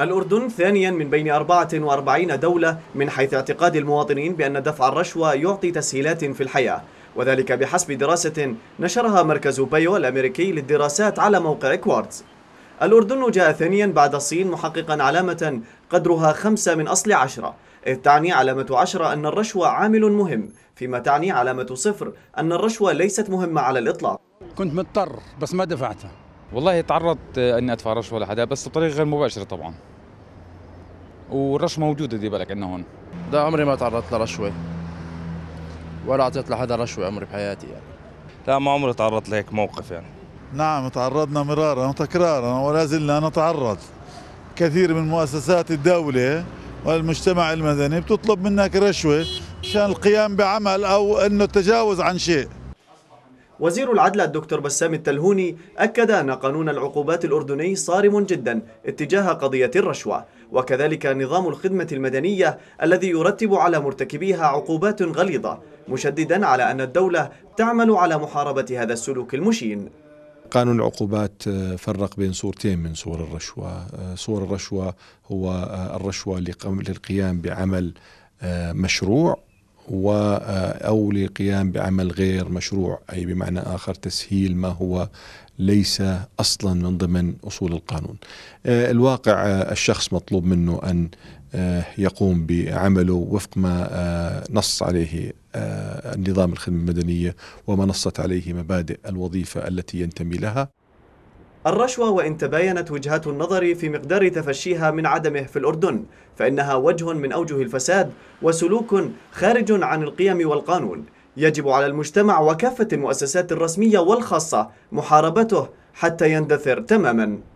الأردن ثانيا من بين 44 دولة من حيث اعتقاد المواطنين بأن دفع الرشوة يعطي تسهيلات في الحياة وذلك بحسب دراسة نشرها مركز بايو الأمريكي للدراسات على موقع كوارتز الأردن جاء ثانيا بعد الصين محققا علامة قدرها خمسة من أصل عشرة إذ تعني علامة عشرة أن الرشوة عامل مهم فيما تعني علامة صفر أن الرشوة ليست مهمة على الإطلاق كنت مضطر بس ما دفعتها والله تعرضت اني ادفع رشوه ولا حدا بس بطريقه غير مباشره طبعا والرشوه موجوده دي بالك عندنا هون ده عمري ما تعرضت لرشوه ولا اعطيت لحدا رشوه عمري بحياتي يعني لا ما عمري تعرضت لهيك موقف يعني نعم تعرضنا مرارا وتكرارا ولا زلنا نتعرض كثير من مؤسسات الدوله والمجتمع المدني بتطلب منك رشوه مشان القيام بعمل او انه التجاوز عن شيء وزير العدل الدكتور بسام التلهوني أكد أن قانون العقوبات الأردني صارم جدا اتجاه قضية الرشوة وكذلك نظام الخدمة المدنية الذي يرتب على مرتكبيها عقوبات غليظة مشددا على أن الدولة تعمل على محاربة هذا السلوك المشين قانون العقوبات آه، فرق بين صورتين من صور الرشوة آه، صور الرشوة هو آه، الرشوة للقيام بعمل مشروع و أو للقيام بعمل غير مشروع أي بمعنى آخر تسهيل ما هو ليس أصلا من ضمن أصول القانون آه، الواقع آه، الشخص مطلوب منه أن آه، يقوم بعمله وفق ما نص عليه نظام الخدمة المدنية وما نصت عليه مبادئ الوظيفة التي ينتمي لها الرشوة وإن تباينت وجهات النظر في مقدار تفشيها من عدمه في الأردن فإنها وجه من أوجه الفساد وسلوك خارج عن القيم والقانون يجب على المجتمع وكافة المؤسسات الرسمية والخاصة محاربته حتى يندثر تماماً